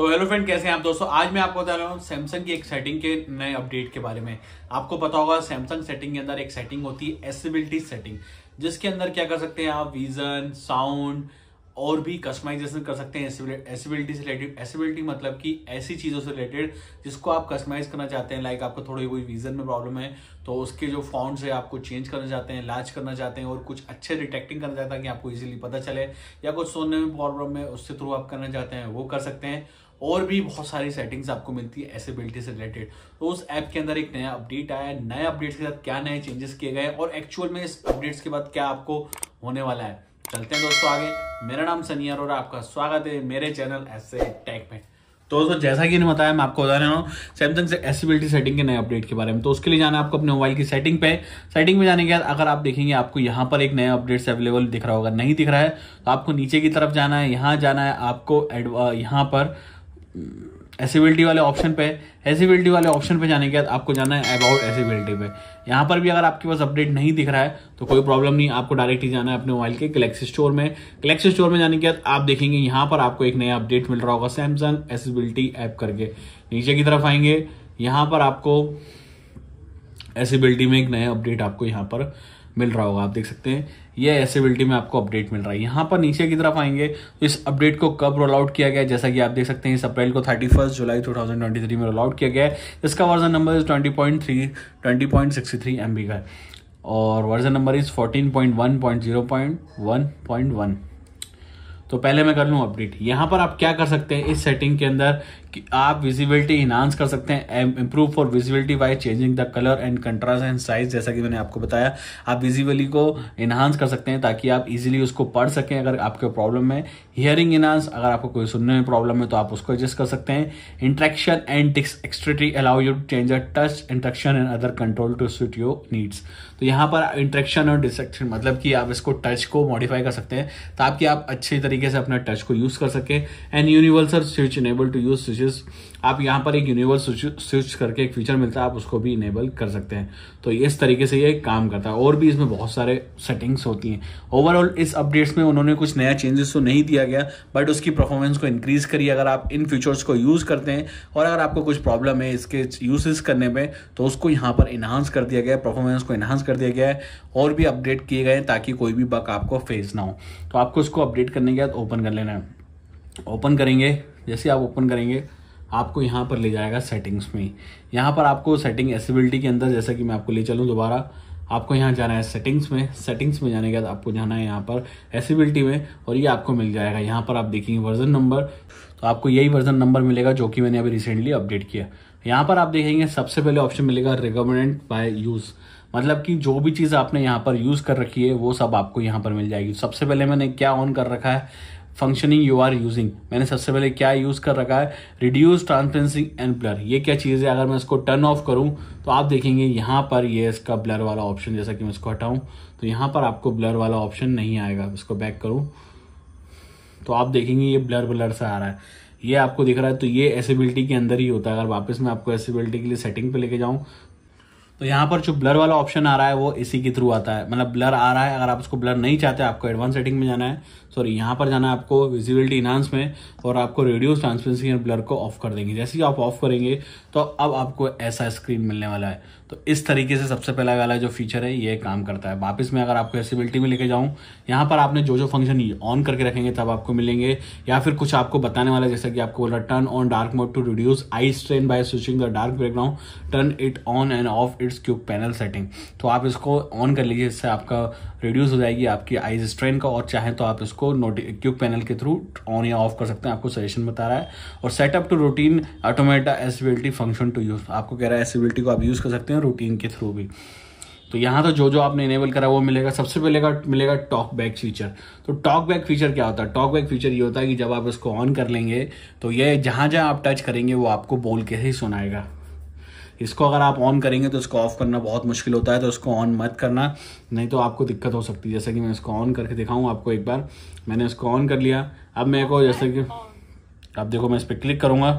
तो hello friend कैसे हैं आप दोस्तों आज मैं आपको बता रहा हूँ सैमसंग की एक सेटिंग के नए अपडेट के बारे में आपको पता होगा सैमसंग सेटिंग के अंदर एक सेटिंग होती है एसेबिलिटी सेटिंग जिसके अंदर क्या कर सकते हैं आप विजन साउंड और भी कस्टमाइजेशन कर सकते हैं एसिबिलिटी से रिलेटेड एसिबिलिटी मतलब कि ऐसी चीज़ों से रिलेटेड जिसको आप कस्टमाइज करना चाहते हैं लाइक आपको थोड़ी कोई विजन में प्रॉब्लम है तो उसके जो फॉन्ट्स है आपको चेंज करना चाहते हैं लार्ज करना चाहते हैं और कुछ अच्छे डिटेक्टिंग करना चाहते हैं कि आपको इजीली पता चले या कुछ सोने में प्रॉब्लम है उसके थ्रू आप करना चाहते हैं वो कर सकते हैं और भी बहुत सारी सेटिंग्स आपको मिलती है एसेबिलिटी से रिलेटेड तो उस ऐप के अंदर एक नया अपडेट आया है नए अपडेट्स के साथ क्या नए चेंजेस किए गए और एक्चुअल में इस अपडेट्स के बाद क्या आपको होने वाला है चलते हैं दोस्तों आगे मेरा नाम सनी अरोरा आपका स्वागत है मेरे चैनल एस टेक में तो दोस्तों जैसा कि नहीं बताया मैं आपको बता रहा हूँ सैमसंग से एसिबिलिटी सेटिंग के नए अपडेट के बारे में तो उसके लिए जाना है आपको अपने मोबाइल की सेटिंग पे सेटिंग में जाने के बाद अगर आप देखेंगे आपको यहाँ पर एक नया अपडेट से अवेलेबल दिख रहा होगा नहीं दिख रहा है तो आपको नीचे की तरफ जाना है यहाँ जाना है आपको यहाँ पर एसिबिलिटी mm, वाले ऑप्शन पे एसिबिलिटी वाले ऑप्शन पे जाने के बाद आपको जाना है अबाउट एसिबिलिटी पे यहाँ पर भी अगर आपके पास अपडेट नहीं दिख रहा है तो कोई प्रॉब्लम नहीं आपको डायरेक्ट ही जाना है अपने मोबाइल के गलेक्सी स्टोर में गलेक्सी स्टोर में जाने के बाद आप देखेंगे यहाँ पर आपको एक नया अपडेट मिल रहा होगा सैमसंग एसिबिलिटी ऐप करके नीचे की तरफ आएंगे यहाँ पर आपको एसिबिलिटी में एक नया अपडेट आपको यहाँ पर मिल रहा होगा आप देख सकते हैं ये एसेबिलिटी में आपको अपडेट मिल रहा है यहाँ पर नीचे की तरफ आएंगे तो इस अपडेट को कब रोल आउट किया गया जैसा कि आप देख सकते हैं इस अप्रैल को थर्टी जुलाई टू में रोल आउट किया गया है इसका version number is twenty point three twenty point sixty three M का और version number is fourteen point one point zero point one point one तो पहले मैं कर लूँ अपडेट यहाँ पर आप क्या कर सकते हैं इस सेटिंग के अंदर कि आप विजिबिलिटी इन्हांस कर सकते हैं improve for visibility by changing the colour and contrast and size जैसा कि मैंने आपको बताया आप विजिबिलिटी को इन्हांस कर सकते हैं ताकि आप इजीली उसको पढ़ सकें अगर आपके प्रॉब्लम है हियरिंग इन्हांस अगर आपको कोई सुनने में प्रॉब्लम है तो आप उसको एडजस्ट कर सकते हैं interaction and dexterity allow you to change a touch interaction and other control to suit your needs तो यहाँ पर इंट्रैक्शन और डिस्ट्रक्शन मतलब कि आप इसको टच को मॉडिफाई कर सकते हैं ताकि आप अच्छे तरीके से अपना टच को यूज कर सकें and universal switch enable to use switch features आप यहाँ पर एक यूनिवर्स स्विच करके एक फीचर मिलता है आप उसको भी इनेबल कर सकते हैं तो इस तरीके से ये काम करता है और भी इसमें बहुत सारे सेटिंग्स होती हैं ओवरऑल इस अपडेट्स में उन्होंने कुछ नया चेंजेस तो नहीं दिया गया बट उसकी परफॉर्मेंस को इंक्रीज करिए अगर आप इन फीचर्स को यूज़ करते हैं और अगर आपको कुछ प्रॉब्लम है इसके यूसेज करने में तो उसको यहाँ पर इन्हांस कर दिया गया है परफॉर्मेंस को इन्हांस कर दिया गया है और भी अपडेट किए गए ताकि कोई भी बग आपको फेस ना हो तो आपको उसको अपडेट करने के बाद ओपन कर लेना है ओपन करेंगे जैसे आप ओपन करेंगे आपको यहाँ पर ले जाएगा सेटिंग्स में यहाँ पर आपको सेटिंग एसिबिलिटी के अंदर जैसा कि मैं आपको ले चलूँ दोबारा आपको यहाँ जाना है सेटिंग्स में सेटिंग्स में जाने के बाद आपको जाना है यहाँ पर एसिबिलिटी में और ये आपको मिल जाएगा यहाँ पर आप देखेंगे वर्जन नंबर तो आपको यही वर्जन नंबर मिलेगा जो कि मैंने अभी रिसेंटली अपडेट किया यहाँ पर आप देखेंगे सबसे पहले ऑप्शन मिलेगा रिकमेंडेड बाय यूज़ मतलब कि जो भी चीज़ आपने यहाँ पर यूज़ कर रखी है वो सब आपको यहाँ पर मिल जाएगी सबसे पहले मैंने क्या ऑन कर रखा है फंक्शनिंग यू आर यूजिंग मैंने सबसे पहले क्या यूज कर रखा है रिड्यूस ट्रांसपेरेंसी एंड ब्लर ये क्या चीज़ है अगर मैं इसको टर्न ऑफ करूं तो आप देखेंगे यहां पर ये इसका ब्लर वाला ऑप्शन जैसा कि मैं इसको हटाऊं तो यहां पर आपको ब्लर वाला ऑप्शन नहीं आएगा इसको बैक करूं तो आप देखेंगे ये ब्लर ब्लर सा आ रहा है ये आपको दिख रहा है तो ये एसेबिलिटी के अंदर ही होता है अगर वापस मैं आपको एसेबिलिटी के लिए सेटिंग पे लेके जाऊं तो यहाँ पर जो ब्लर वाला ऑप्शन आ रहा है वो इसी के थ्रू आता है मतलब ब्लर आ रहा है अगर आप उसको ब्लर नहीं चाहते आपको एडवांस सेटिंग में जाना है सॉरी यहाँ पर जाना है आपको विजिबिलिटी इनहांस में और आपको रेडियो ट्रांसपेरेंसी एंड ब्लर को ऑफ कर देंगे जैसे ही आप ऑफ करेंगे तो अब आपको ऐसा स्क्रीन मिलने वाला है तो इस तरीके से सबसे पहला वाला जो फीचर है ये काम करता है वापस में अगर आपको एसिबिलिटी में लेके जाऊँ यहाँ पर आपने जो जो फंक्शन ऑन करके रखेंगे तब आपको मिलेंगे या फिर कुछ आपको बताने वाला जैसा कि आपको बोला turn on dark mode to reduce eye strain by switching the dark background turn it on and off it minutes quick panel setting तो आप इसको ऑन कर लीजिए इससे आपका रिड्यूस हो जाएगी आपकी आइज स्ट्रेन का और चाहें तो आप इसको नोटिस क्यूब पैनल के थ्रू ऑन या ऑफ कर सकते हैं आपको सजेशन बता रहा है और setup to routine automate accessibility function to use आपको कह रहा है एसिबिलिटी को आप यूज़ कर सकते हैं रूटीन के थ्रू भी तो यहाँ तो जो जो आपने इनेबल करा वो मिलेगा सबसे पहले का मिलेगा टॉक बैक फीचर तो टॉक बैक फीचर क्या होता है टॉक बैक फीचर ये होता है कि जब आप इसको ऑन कर लेंगे तो ये जहाँ जहाँ आप टच करेंगे वो आपको बोल के ही सुनाएगा इसको अगर आप ऑन करेंगे तो इसको ऑफ करना बहुत मुश्किल होता है तो इसको ऑन मत करना नहीं तो आपको दिक्कत हो सकती है जैसे कि मैं इसको ऑन करके दिखाऊँ आपको एक बार मैंने इसको ऑन कर लिया अब मेरे को जैसे कि आप देखो मैं इस पर क्लिक करूँगा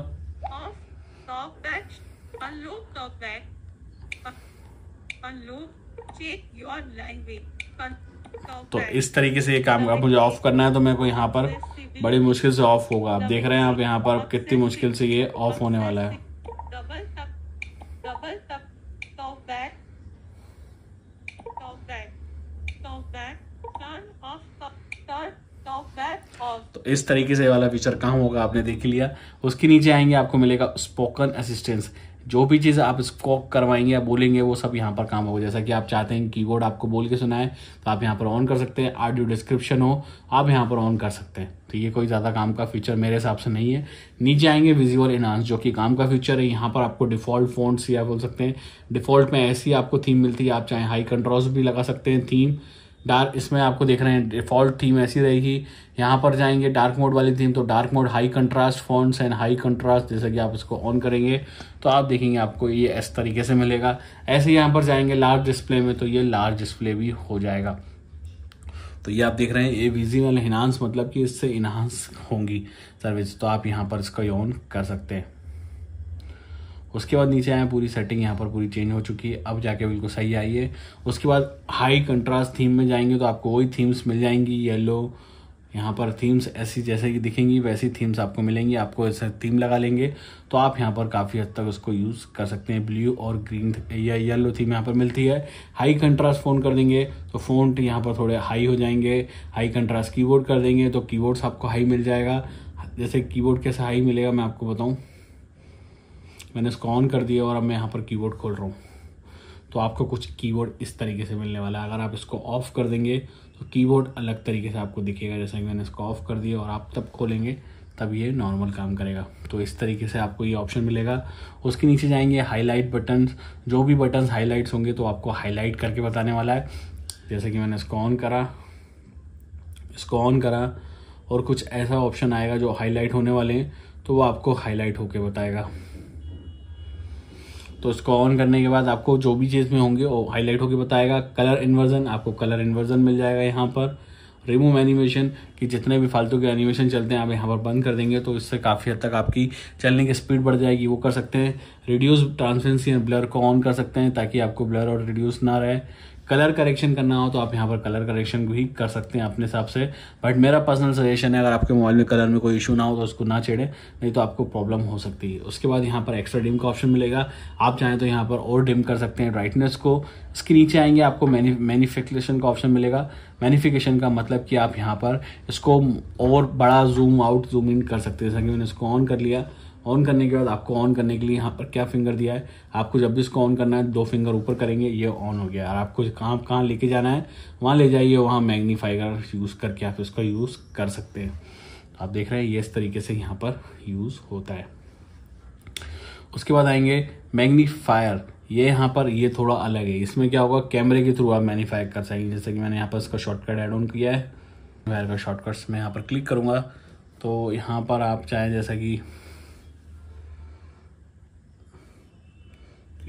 तो इस तरीके से ये काम अब मुझे ऑफ करना है तो मेरे को यहाँ पर बड़ी मुश्किल से ऑफ होगा आप देख रहे हैं आप यहाँ पर कितनी मुश्किल से ये ऑफ होने वाला है इस तरीके से वाला फीचर कहाँ होगा आपने देख लिया उसके नीचे आएंगे आपको मिलेगा स्पोकन असिस्टेंस जो भी चीज़ आप इसको करवाएंगे या बोलेंगे वो सब यहाँ पर काम होगा जैसा कि आप चाहते हैं कीबोर्ड आपको बोल के सुनाए तो आप यहाँ पर ऑन कर सकते हैं ऑडियो डिस्क्रिप्शन हो आप यहाँ पर ऑन कर सकते हैं तो ये कोई ज़्यादा काम का फीचर मेरे हिसाब से नहीं है नीचे आएंगे विजुअल इनहांस जो कि काम का फीचर है यहाँ पर आपको डिफ़ॉल्ट फोन या बोल सकते हैं डिफ़ॉल्ट में ऐसी आपको थीम मिलती है आप चाहे हाई कंट्रोल्स भी लगा सकते हैं थीम डार्क इसमें आपको देख रहे हैं डिफ़ॉल्ट थीम ऐसी रहेगी यहाँ पर जाएंगे डार्क मोड वाली थीम तो dark mode high contrast fonts and high contrast जैसे कि आप इसको ऑन करेंगे तो आप देखेंगे आपको ये इस तरीके से मिलेगा ऐसे ही यहाँ पर जाएंगे लार्ज डिस्प्ले में तो ये लार्ज डिस्प्ले भी हो जाएगा तो ये आप देख रहे हैं ये विजिबल इन्हांस मतलब कि इससे इन्हांस होंगी सर्विस तो आप यहाँ पर इसका ऑन कर सकते हैं उसके बाद नीचे आए पूरी सेटिंग यहाँ पर पूरी चेंज हो चुकी है अब जाके बिल्कुल सही आई है उसके बाद हाई कंट्रास्ट थीम में जाएंगे तो आपको वही थीम्स मिल जाएंगी येलो यहाँ पर थीम्स ऐसी जैसे कि दिखेंगी वैसी थीम्स आपको मिलेंगी आपको ऐसे थीम लगा लेंगे तो आप यहाँ पर काफ़ी हद तक उसको यूज़ कर सकते हैं ब्लू और ग्रीन या येलो थीम यहाँ पर मिलती है हाई कंट्रास्ट फ़ोन कर देंगे तो फ़ोन यहाँ पर थोड़े हाई हो जाएंगे हाई कंट्रास्ट कीबोर्ड कर देंगे तो कीबोर्ड्स आपको हाई मिल जाएगा जैसे कीबोर्ड कैसे हाई मिलेगा मैं आपको बताऊँ मैंने इसको ऑन कर दिया और अब मैं यहाँ पर कीबोर्ड खोल रहा हूँ तो आपको कुछ कीबोर्ड इस तरीके से मिलने वाला है अगर आप इसको ऑफ़ कर देंगे तो कीबोर्ड अलग तरीके से आपको दिखेगा जैसा कि मैंने इसको ऑफ़ कर दिया और आप तब खोलेंगे तब ये नॉर्मल काम करेगा तो इस तरीके से आपको ये ऑप्शन मिलेगा उसके नीचे जाएंगे हाईलाइट बटन्स जो भी बटन्स हाईलाइट्स होंगे तो आपको हाईलाइट करके बताने वाला है जैसे कि मैंने इसको ऑन करा इसको ऑन करा और कुछ ऐसा ऑप्शन आएगा जो हाईलाइट होने वाले हैं तो वो आपको हाईलाइट होके बताएगा तो इसको ऑन करने के बाद आपको जो भी चीज़ में होंगे वो हाईलाइट होकर बताएगा कलर इन्वर्जन आपको कलर इन्वर्जन मिल जाएगा यहाँ पर रिमूव एनिमेशन कि जितने भी फालतू के एनिमेशन चलते हैं आप यहाँ पर बंद कर देंगे तो इससे काफ़ी हद तक आपकी चलने की स्पीड बढ़ जाएगी वो कर सकते हैं रिड्यूस ट्रांसपेरेंसी एंड ब्लर को ऑन कर सकते हैं ताकि आपको ब्लर और रिड्यूस ना रहे कलर करेक्शन करना हो तो आप यहाँ पर कलर करेक्शन भी कर सकते हैं अपने हिसाब से बट मेरा पर्सनल सजेशन है अगर आपके मोबाइल में कलर में कोई इशू ना हो तो उसको ना छेड़े नहीं तो आपको प्रॉब्लम हो सकती है उसके बाद यहाँ पर एक्स्ट्रा डिम का ऑप्शन मिलेगा आप चाहें तो यहाँ पर और डिम कर सकते हैं ब्राइटनेस को इसके नीचे आएंगे आपको मैनिफिकेशन का ऑप्शन मिलेगा मैनिफिकेशन का मतलब कि आप यहाँ पर इसको और बड़ा जूम आउट जूम इन कर सकते हैं जैसा कि मैंने इसको ऑन कर लिया ऑन करने के बाद आपको ऑन करने के लिए यहाँ पर क्या फिंगर दिया है आपको जब भी इसको ऑन करना है दो फिंगर ऊपर करेंगे ये ऑन हो गया और आपको कहाँ कहाँ लेके जाना है वहाँ ले जाइए वहाँ मैग्नीफाइगर यूज़ करके आप इसका यूज़ कर सकते हैं आप देख रहे हैं ये इस तरीके से यहाँ पर यूज़ होता है उसके बाद आएंगे मैग्नीफायर ये यहाँ पर ये थोड़ा अलग है इसमें क्या होगा कैमरे के थ्रू आप मैग्नीफाई कर सकेंगे जैसे कि मैंने यहाँ पर इसका शॉर्टकट एड ऑन किया है वायर का शॉर्टकट्स मैं यहाँ पर क्लिक करूँगा तो यहाँ पर आप चाहें जैसा कि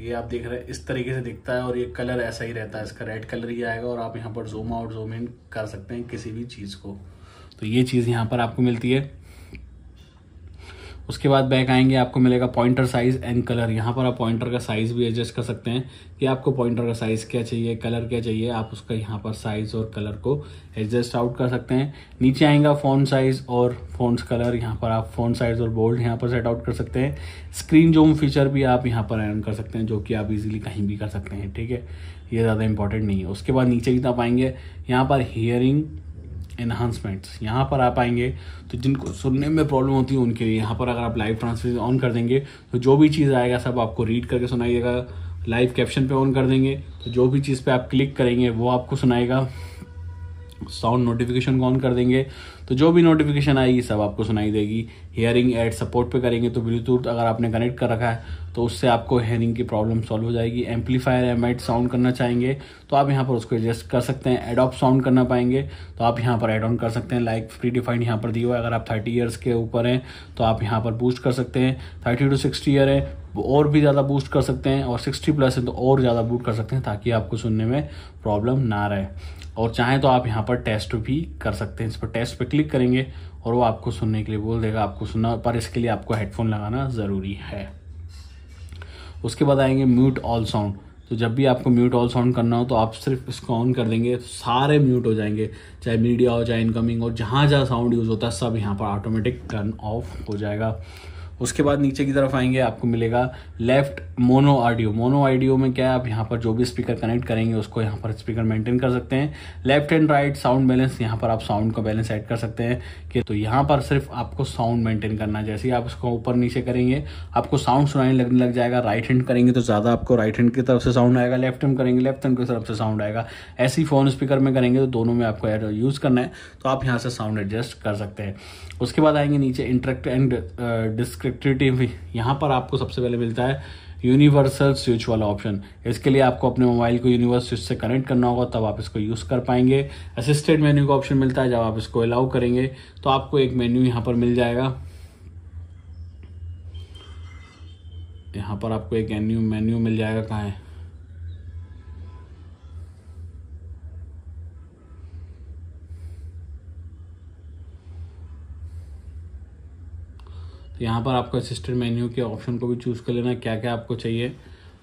ये आप देख रहे हैं इस तरीके से दिखता है और ये कलर ऐसा ही रहता है इसका रेड कलर ही आएगा और आप यहाँ पर जूम आउट जूम इन कर सकते हैं किसी भी चीज़ को तो ये चीज़ यहाँ पर आपको मिलती है उसके बाद बैक आएंगे आपको मिलेगा पॉइंटर साइज एंड कलर यहाँ पर आप पॉइंटर का साइज भी एडजस्ट कर सकते हैं कि आपको पॉइंटर का साइज क्या चाहिए कलर क्या चाहिए आप उसका यहाँ पर साइज और कलर को एडजस्ट आउट कर सकते हैं नीचे आएगा फ़ोन साइज और फोन कलर यहाँ पर आप फ़ोन साइज और बोल्ड यहाँ पर सेट आउट कर सकते हैं स्क्रीन जोम फीचर भी आप यहाँ पर एन कर सकते हैं जो कि आप इजिली कहीं भी कर सकते हैं ठीक है ये ज़्यादा इंपॉर्टेंट नहीं है उसके बाद नीचे की तरफ आएंगे यहाँ पर हियरिंग इन्हांसमेंट्स यहाँ पर आप आएंगे तो जिनको सुनने में प्रॉब्लम होती है उनके लिए यहाँ पर अगर आप लाइव ट्रांसलेशन ऑन कर देंगे तो जो भी चीज़ आएगा सब आपको रीड करके सुनाइएगा लाइव कैप्शन पे ऑन कर देंगे तो जो भी चीज़ पे आप क्लिक करेंगे वो आपको सुनाएगा साउंड नोटिफिकेशन को ऑन कर देंगे तो जो भी नोटिफिकेशन आएगी सब आपको सुनाई देगी हेयरिंग एड सपोर्ट पे करेंगे तो ब्लूटूथ अगर आपने कनेक्ट कर रखा है तो उससे आपको हेयरिंग की प्रॉब्लम सॉल्व हो जाएगी एम्पलीफायर एम एड साउंड करना चाहेंगे तो आप यहाँ पर उसको एडजस्ट कर सकते हैं एडॉप साउंड करना पाएंगे तो आप यहाँ पर एड ऑन कर सकते हैं लाइक प्री डिफाइंड यहाँ पर दी हुआ है अगर आप थर्टी ईयर्स के ऊपर हैं तो आप यहाँ पर बूस्ट कर सकते हैं थर्टी टू सिक्सटी ईयर है और भी ज़्यादा बूस्ट कर सकते हैं और सिक्सटी प्लस है तो और ज़्यादा बूट कर सकते हैं ताकि आपको सुनने में प्रॉब्लम ना रहे और चाहें तो आप यहाँ पर टेस्ट भी कर सकते हैं इस पर टेस्ट पर क्लिक क्लिक करेंगे और वो आपको सुनने के लिए बोल देगा आपको सुनना पर इसके लिए आपको हेडफोन लगाना ज़रूरी है उसके बाद आएंगे म्यूट ऑल साउंड तो जब भी आपको म्यूट ऑल साउंड करना हो तो आप सिर्फ इसको ऑन कर देंगे तो सारे म्यूट हो जाएंगे चाहे मीडिया हो चाहे इनकमिंग हो जहाँ जहाँ साउंड यूज़ होता है सब यहाँ पर ऑटोमेटिक टर्न ऑफ हो जाएगा उसके बाद नीचे की तरफ आएंगे आपको मिलेगा left mono audio mono audio में क्या है आप यहाँ पर जो भी स्पीकर कनेक्ट करेंगे उसको यहाँ पर स्पीकर मेंटेन कर सकते हैं left and right sound balance यहाँ पर आप साउंड का बैलेंस ऐड कर सकते हैं कि तो यहाँ पर सिर्फ आपको साउंड मेंटेन करना जैसे ही आप उसको ऊपर नीचे करेंगे आपको साउंड सुनाने लगने लग जाएगा राइट हैंड करेंगे तो ज़्यादा आपको राइट हैंड की तरफ से साउंड आएगा लेफ्ट हैंड करेंगे लेफ्ट हैंड की तरफ से साउंड आएगा ऐसे ही फोन स्पीकर में करेंगे तो दोनों में आपको यूज़ करना है तो आप यहाँ से साउंड एडजस्ट कर सकते हैं उसके बाद आएंगे नीचे इंटरेक्ट एंड डिस्क्रिप्ट इलेक्ट्रिसिटी यहाँ पर आपको सबसे पहले मिलता है यूनिवर्सल स्विच वाला ऑप्शन इसके लिए आपको अपने मोबाइल को यूनिवर्सल स्विच से कनेक्ट करना होगा तब आप इसको यूज़ कर पाएंगे असिस्टेंट मेन्यू का ऑप्शन मिलता है जब आप इसको अलाउ करेंगे तो आपको एक मेन्यू यहाँ पर मिल जाएगा यहाँ पर आपको एक मेन्यू मेन्यू मिल जाएगा कहाँ है तो यहाँ पर आपको असिस्टेंट मेन्यू के ऑप्शन को भी चूज़ कर लेना क्या क्या आपको चाहिए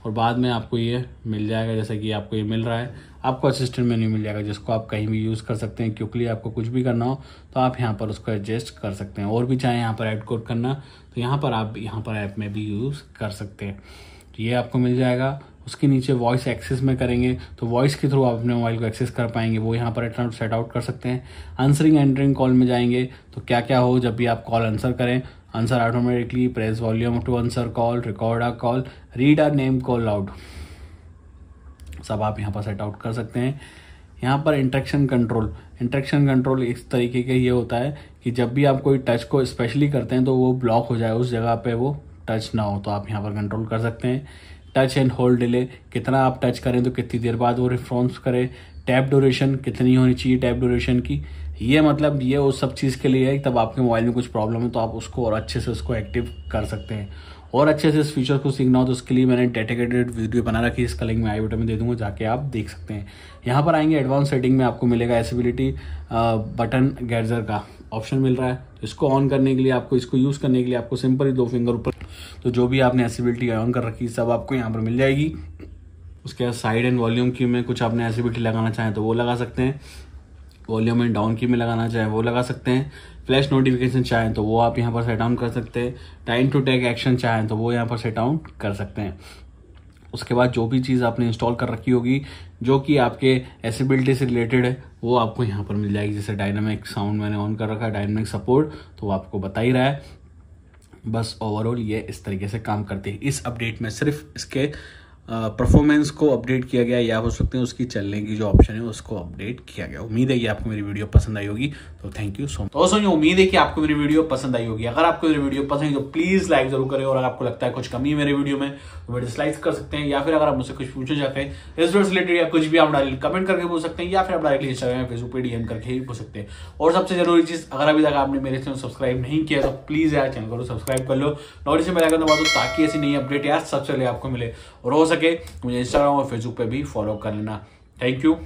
और बाद में आपको ये मिल जाएगा जैसा कि आपको ये मिल रहा है आपको असिस्टेंट मेन्यू मिल जाएगा जिसको आप कहीं भी यूज़ कर सकते हैं क्योंकि आपको कुछ भी करना हो तो आप यहाँ पर उसको एडजस्ट कर सकते हैं और भी चाहे यहाँ पर ऐड कोड करना तो यहाँ पर आप यहाँ पर ऐप में भी यूज़ कर सकते हैं तो ये आपको मिल जाएगा उसके नीचे वॉइस एक्सेस में करेंगे तो वॉइस के थ्रू आप अपने मोबाइल को एक्सेस कर पाएंगे वो यहाँ पर सेट आउट कर सकते हैं आंसरिंग एंटरिंग कॉल में जाएंगे तो क्या क्या हो जब भी आप कॉल आंसर करें Answer automatically, press volume to answer call, record a call, read a name call out सब आप यहाँ पर सेट आउट कर सकते हैं यहाँ पर इंट्रेक्शन कंट्रोल इंट्रेक्शन कंट्रोल इस तरीके के ये होता है कि जब भी आप कोई टच को स्पेशली करते हैं तो वो ब्लॉक हो जाए उस जगह पे वो टच ना हो तो आप यहाँ पर कंट्रोल कर सकते हैं टच एंड होल्ड डिले कितना आप टच करें तो कितनी देर बाद वो रिस्पॉन्स करें टैप ड्यूरेशन कितनी होनी चाहिए टैप ड्यूरेशन की ये मतलब ये उस सब चीज़ के लिए है तब आपके मोबाइल में कुछ प्रॉब्लम है तो आप उसको और अच्छे से उसको एक्टिव कर सकते हैं और अच्छे से इस फीचर को सीखना हो तो उसके लिए मैंने डेडिकेटेड वीडियो बना रखी है इसका लिंक मैं आई बटन में दे दूंगा जाके आप देख सकते हैं यहाँ पर आएंगे एडवांस सेटिंग में आपको मिलेगा एसिबिलिटी बटन गैजर का ऑप्शन मिल रहा है तो इसको ऑन करने के लिए आपको इसको यूज़ करने के लिए आपको सिंपल ही दो फिंगर ऊपर तो जो भी आपने एसिबिलिटी ऑन कर रखी सब आपको यहाँ पर मिल जाएगी उसके बाद साइड एंड वॉल्यूम की में कुछ आपने एसिबिलिटी लगाना चाहें तो वो लगा सकते हैं वॉल्यूम एंड डाउन की में लगाना चाहें वो लगा सकते हैं फ्लैश नोटिफिकेशन चाहें तो वो आप यहाँ पर सेट ऑन कर सकते हैं टाइम टू टेक एक्शन चाहें तो वो यहाँ पर सेट ऑन कर सकते हैं उसके बाद जो भी चीज़ आपने इंस्टॉल कर रखी होगी जो कि आपके एसेबिलिटी से रिलेटेड है वो आपको यहाँ पर मिल जाएगी जैसे डायनामिक साउंड मैंने ऑन कर रखा है डायनामिक सपोर्ट तो वो आपको बता ही रहा है बस ओवरऑल ये इस तरीके से काम करती है इस अपडेट में सिर्फ इसके परफॉर्मेंस को अपडेट किया गया या हो सकते हैं उसकी चलने की जो ऑप्शन है उसको अपडेट किया गया उम्मीद है कि आपको मेरी वीडियो पसंद आई होगी तो थैंक यू सो मच दोस्तों उम्मीद है कि आपको मेरी वीडियो पसंद आई होगी अगर आपको मेरी वीडियो पसंद है तो प्लीज लाइक जरूर करें और अगर आपको लगता है कुछ कमी है मेरे वीडियो में तो मैं डिसलाइक कर सकते हैं या फिर अगर आप मुझसे कुछ पूछना चाहते हैं इस वीडियो रिलेटेड या कुछ भी आप डायरेक्ट कमेंट करके पूछ सकते हैं या फिर आप डायरेक्टली इंस्टाग्राम फेसबुक पे डीएम करके ही पूछ सकते हैं और सबसे जरूरी चीज अगर अभी तक आपने मेरे चैनल सब्सक्राइब नहीं किया तो प्लीज यार चैनल को सब्सक्राइब कर लो नॉलेज से मेरा दबा दो ताकि ऐसी नई अपडेट यार सबसे पहले आपको मिले और हो सकते सके मुझे इंस्टाग्राम और फेसबुक पर भी फॉलो कर लेना थैंक यू